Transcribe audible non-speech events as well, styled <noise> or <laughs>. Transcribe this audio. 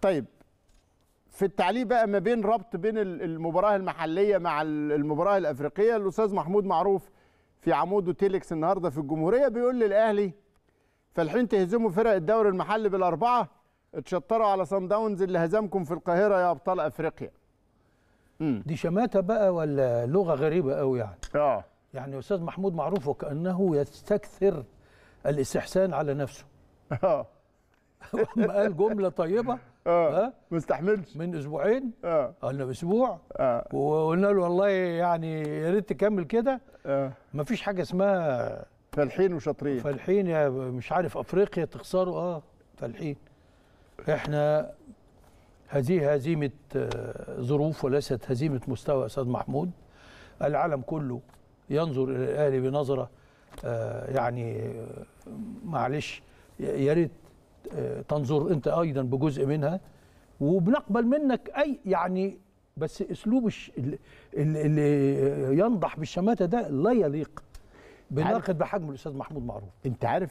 طيب في التعليق بقى ما بين ربط بين المباراه المحليه مع المباراه الافريقيه الاستاذ محمود معروف في عموده تيليكس النهارده في الجمهوريه بيقول للاهلي فالحين تهزموا فرق الدوري المحلي بالاربعه اتشطروا على صن داونز اللي هزمكم في القاهره يا ابطال افريقيا مم. دي شماته بقى ولا لغه غريبه قوي يعني اه يعني استاذ محمود معروف وكانه يستكثر الاستحسان على نفسه اه <laughs> قال جمله طيبه اه, ما استحملش من اسبوعين اه قلنا باسبوع اه وقلنا له والله يعني يا ريت تكمل كده اه ما فيش حاجه اسمها فالحين وشاطرين فالحين يا مش عارف افريقيا تخسروا اه فالحين احنا هذه هزيمه آه، ظروف وليست هزيمه مستوى استاذ محمود العالم كله ينظر الى الاهلي بنظره آه، يعني آه، معلش يا ريت تنظر انت ايضا بجزء منها وبنقبل منك اي يعني بس اسلوب اللي ينضح بالشماته ده لا يليق بناقد بحجم الاستاذ محمود معروف انت عارف